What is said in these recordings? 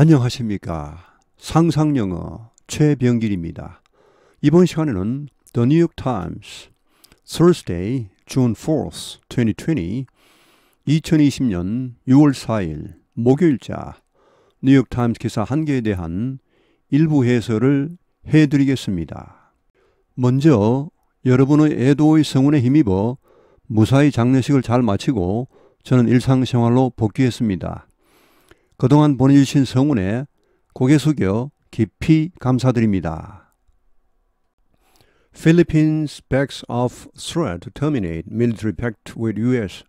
안녕하십니까. 상상영어 최병길입니다. 이번 시간에는 The New York Times, Thursday, June 4th, 2020, 2020년 6월 4일, 목요일자 뉴욕 타임스 기사 한 개에 대한 일부 해설을 해드리겠습니다. 먼저 여러분의 애도의 성원에 힘입어 무사히 장례식을 잘 마치고 저는 일상생활로 복귀했습니다. 그동안 보내주신 성운에 고개 숙여 깊이 감사드립니다. Philippines backs off threat to terminate military pact with U.S.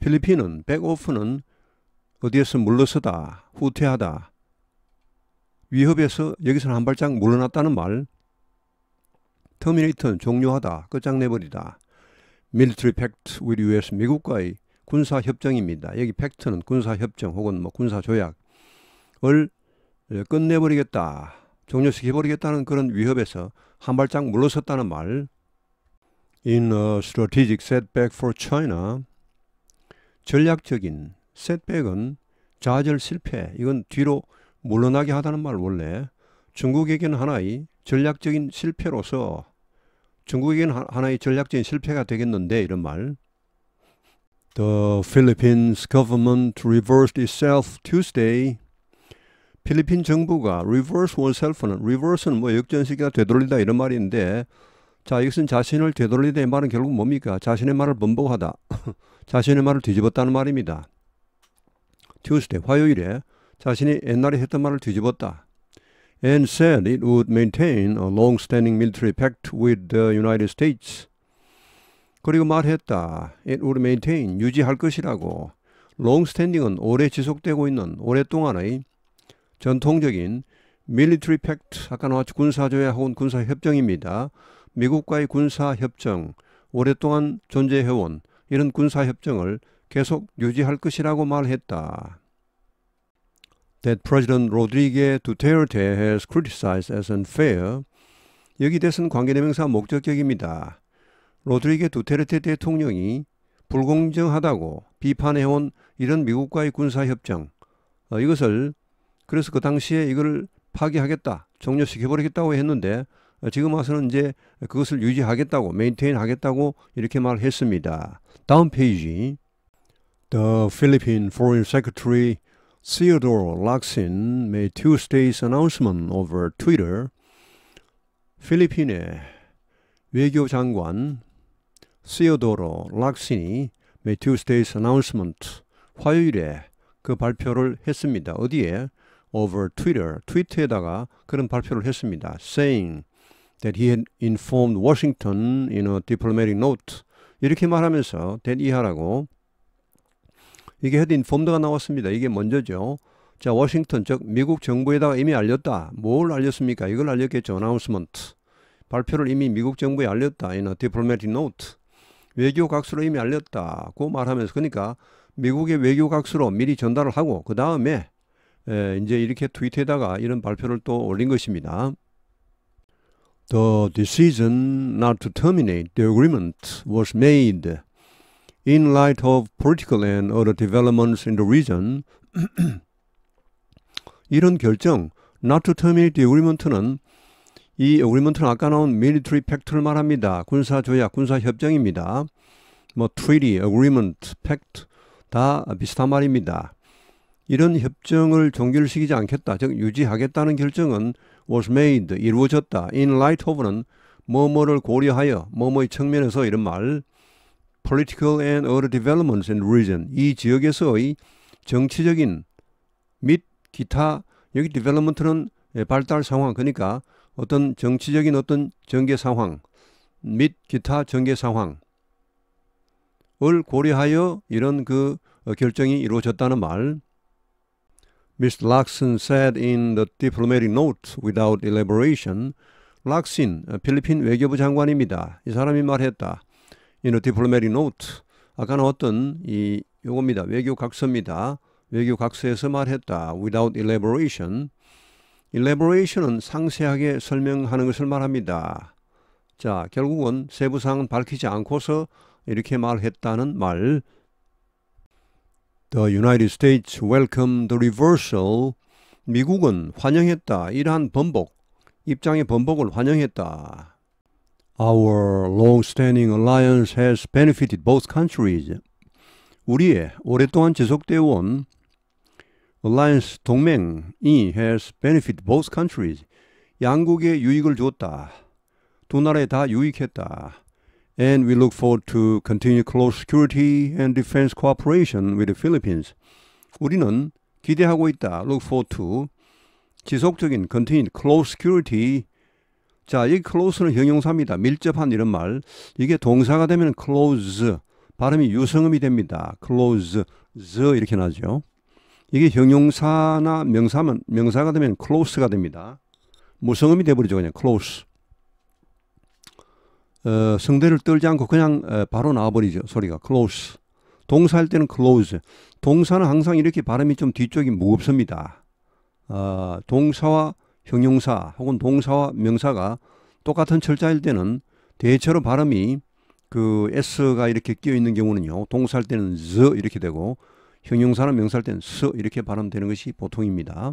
필리핀은 백오프는 어디에서 물러서다, 후퇴하다, 위협에서 여기서한 발짝 물러났다는 말. 터미네이터는 종료하다, 끝장내버리다. 밀리터리 팩트 with US 미국과의 군사협정입니다. 여기 팩트는 군사협정 혹은 뭐 군사조약을 예, 끝내버리겠다. 종료시켜버리겠다는 그런 위협에서 한 발짝 물러섰다는 말. In a strategic setback for China. 전략적인 setback은 좌절 실패. 이건 뒤로 물러나게 하다는 말 원래. 중국에겐 하나의 전략적인 실패로서 중국에겐 하나의 전략적인 실패가 되겠는데 이런 말. The Philippines government reversed itself Tuesday. 필리핀 정부가 reverse oneself는 reverse는 뭐 역전시키다 되돌리다 이런 말인데 자 이것은 자신을 되돌리다의 말은 결국 뭡니까? 자신의 말을 번복하다. 자신의 말을 뒤집었다는 말입니다. Tuesday 화요일에 자신이 옛날에 했던 말을 뒤집었다. And said it would maintain a long-standing military pact with the United States. 그리고 말했다. It w o u l maintain, 유지할 것이라고. 롱스탠딩은 오래 지속되고 있는 오랫동안의 전통적인 밀리터리 팩트, 아까 나왔죠. 군사조야 혹은 군사협정입니다. 미국과의 군사협정, 오랫동안 존재해온 이런 군사협정을 계속 유지할 것이라고 말했다. That President Rodrigue Duterte has criticized as unfair. 여기 대선 관계대명사 목적격입니다. 로드리게 두테르테 대통령이 불공정하다고 비판해온 이런 미국과의 군사협정 어, 이것을 그래서 그 당시에 이걸 파기하겠다 종료시켜버리겠다고 했는데 어, 지금 와서는 이제 그것을 유지하겠다고 메인테인 하겠다고 이렇게 말했습니다. 다음 페이지 The Philippine Foreign Secretary Theodore l a c i n made Tuesday's announcement over Twitter. 필리핀의 외교장관 시오도로 락신이 매 Tuesday's Announcement 화요일에 그 발표를 했습니다. 어디에? over Twitter, 트위터에다가 그런 발표를 했습니다. saying that he had informed Washington in a diplomatic note 이렇게 말하면서 that 이하라고 이게 had informed가 나왔습니다. 이게 먼저죠. 자, 워싱턴 즉 미국 정부에다가 이미 알렸다. 뭘 알렸습니까? 이걸 알렸겠죠. announcement 발표를 이미 미국 정부에 알렸다. in a diplomatic note 외교 각수로 이미 알렸다고 말하면서 그러니까 미국의 외교 각수로 미리 전달을 하고 그 다음에 이제 이렇게 트위터에다가 이런 발표를 또 올린 것입니다. The decision not to terminate the agreement was made in light of political and other developments in the region. 이런 결정, not to terminate the agreement는 이 어그리먼트는 아까 나온 밀리터리 팩트를 말합니다. 군사 조약, 군사 협정입니다. 뭐 treaty, agreement, pact 다 비슷한 말입니다. 이런 협정을 종결시키지 않겠다, 즉 유지하겠다는 결정은 was made, 이루어졌다. in light of는 뭐뭐를 고려하여 뭐뭐의 측면에서 이런 말 political and other developments in region 이 지역에서의 정치적인 및 기타 여기 development는 발달 상황 그러니까 어떤 정치적인 어떤 전개 상황 및 기타 전개 상황을 고려하여 이런 그 결정이 이루어졌다는 말. Mr. Laksin said in the diplomatic note without elaboration, 락신, 필리핀 외교부 장관입니다. 이 사람이 말했다. In a diplomatic note, 아까 나왔던 이 요겁니다. 외교 각서입니다. 외교 각서에서 말했다. Without elaboration, elaboration은 상세하게 설명하는 것을 말합니다. 자, 결국은 세부사항은 밝히지 않고서 이렇게 말했다는 말. The United States welcomed the reversal. 미국은 환영했다. 이러한 번복, 입장의 번복을 환영했다. Our long-standing alliance has benefited both countries. 우리의 오랫동안 지속되어 온 Alliance 동맹이 has benefited both countries. 양국에 유익을 주었다. 두 나라에 다 유익했다. And we look forward to continue close security and defense cooperation with the Philippines. 우리는 기대하고 있다. Look forward to 지속적인 continue close security. 자, 이 close는 형용사입니다. 밀접한 이런 말. 이게 동사가 되면 close 발음이 유성음이 됩니다. close z 이렇게 나죠. 이게 형용사나 명사면 명사가 되면 close가 됩니다. 무성음이 돼버리죠 그냥 close. 어, 성대를 떨지 않고 그냥 어, 바로 나와버리죠 소리가 close. 동사할 때는 close. 동사는 항상 이렇게 발음이 좀 뒤쪽이 무겁습니다. 어, 동사와 형용사 혹은 동사와 명사가 똑같은 철자일 때는 대체로 발음이 그 S가 이렇게 끼어 있는 경우는요. 동사할 때는 Z 이렇게 되고 형용사나 명사할 땐스 이렇게 발음되는 것이 보통입니다.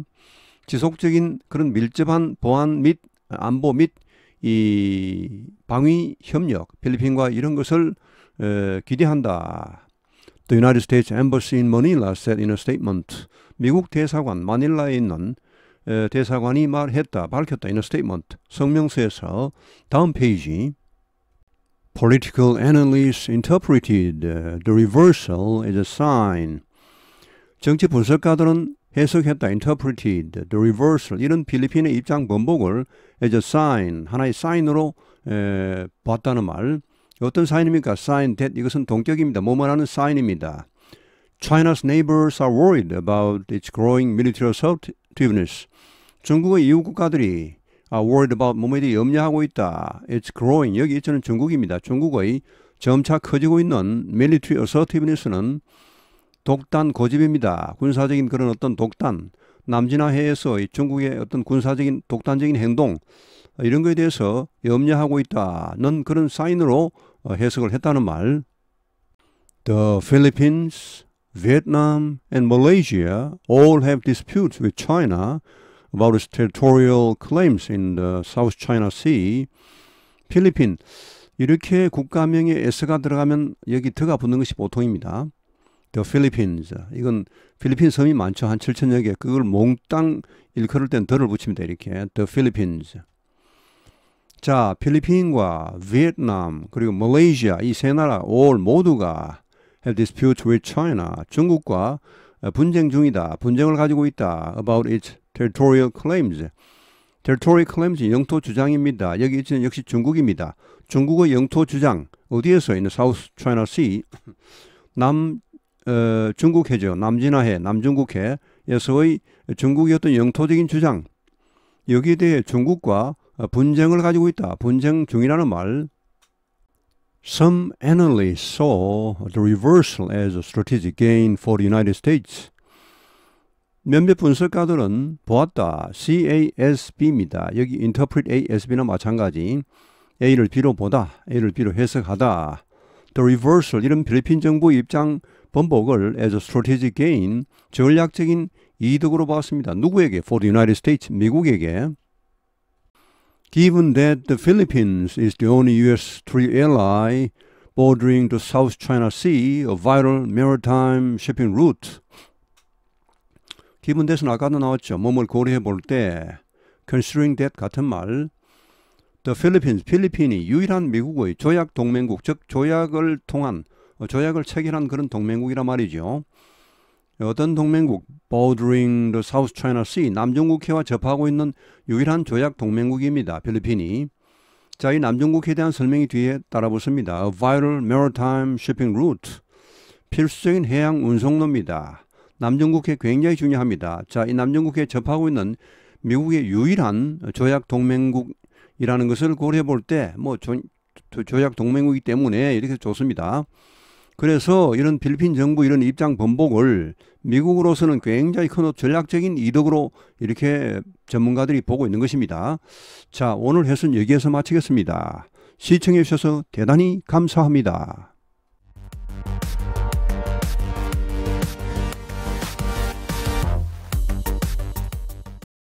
지속적인 그런 밀접한 보안 및 안보 및 이 방위 협력 필리핀과 이런 것을 에, 기대한다. The United States Embassy in Manila said in a statement. 미국 대사관 마닐라에 있는 에, 대사관이 말했다, 밝혔다. In a statement. 성명서에서 다음 페이지. Political analysts interpreted the reversal as a sign 정치 분석가들은 해석했다, interpreted, the reversal 이런 필리핀의 입장 번복을 as a sign 하나의 사인으로 에, 봤다는 말. 어떤 사인입니까? sign that 이것은 동격입니다. 뭐만 하는 사인입니다. China's neighbors are worried about its growing military assertiveness. 중국의 이웃 국가들이 are worried about 뭐뭐에 대해 염려하고 있다. It's growing. 여기 저는 중국입니다. 중국의 점차 커지고 있는 military assertiveness는 독단 고집입니다. 군사적인 그런 어떤 독단, 남진화 해에서 중국의 어떤 군사적인 독단적인 행동 이런 것에 대해서 염려하고 있다는 그런 사인으로 해석을 했다는 말. The Philippines, Vietnam, and Malaysia all have disputes with China about its territorial claims in the South China Sea. 필리핀 이렇게 국가명에 에스가 들어가면 여기 드가 붙는 것이 보통입니다. The Philippines. 이건 필리핀 섬이 많죠. 한 7천여 개. 그걸 몽땅 일컬을 땐 덜을 붙이면 돼. 이렇게. The Philippines. 자, 필리핀과 베트남 그리고 말레이시아 이 세 나라 all 모두가 have dispute with China. 중국과 분쟁 중이다. 분쟁을 가지고 있다. about its territorial claims. territorial claims 영토 주장입니다. 여기 있는 역시 중국입니다. 중국의 영토 주장 어디에서 있는 South China Sea 남 어, 중국해죠. 남진화해, 남중국해에서의 중국의 어떤 영토적인 주장 여기에 대해 중국과 분쟁을 가지고 있다. 분쟁 중이라는 말. Some analysts saw the reversal as a strategic gain for the United States. 몇몇 분석가들은 보았다. CASB입니다. 여기 interpret ASB나 마찬가지. A를 B로 보다. A를 B로 해석하다. The reversal 이런 필리핀 정부 입장 번복을 as a strategic gain, 전략적인 이득으로 봤습니다. 누구에게? For the United States, 미국에게. Given that the Philippines is the only U.S. trade ally bordering the South China Sea, a vital maritime shipping route. 기분 대신 아까도 나왔죠. 몸을 고려해 볼 때, considering that 같은 말, the Philippines, 필리핀이 유일한 미국의 조약 동맹국, 즉 조약을 통한 어, 조약을 체결한 그런 동맹국이라 말이죠. 어떤 동맹국, bordering the South China Sea, 남중국해와 접하고 있는 유일한 조약 동맹국입니다. 필리핀이. 자, 이 남중국해에 대한 설명이 뒤에 따라붙습니다. A vital maritime shipping route, 필수적인 해양 운송로입니다. 남중국해 굉장히 중요합니다. 자, 이 남중국해에 접하고 있는 미국의 유일한 조약 동맹국이라는 것을 고려해 볼 때, 뭐, 조, 조약 동맹국이기 때문에 이렇게 좋습니다. 그래서 이런 필리핀 정부 이런 입장 번복을 미국으로서는 굉장히 큰 전략적인 이득으로 이렇게 전문가들이 보고 있는 것입니다. 자, 오늘 해선 여기에서 마치겠습니다. 시청해 주셔서 대단히 감사합니다.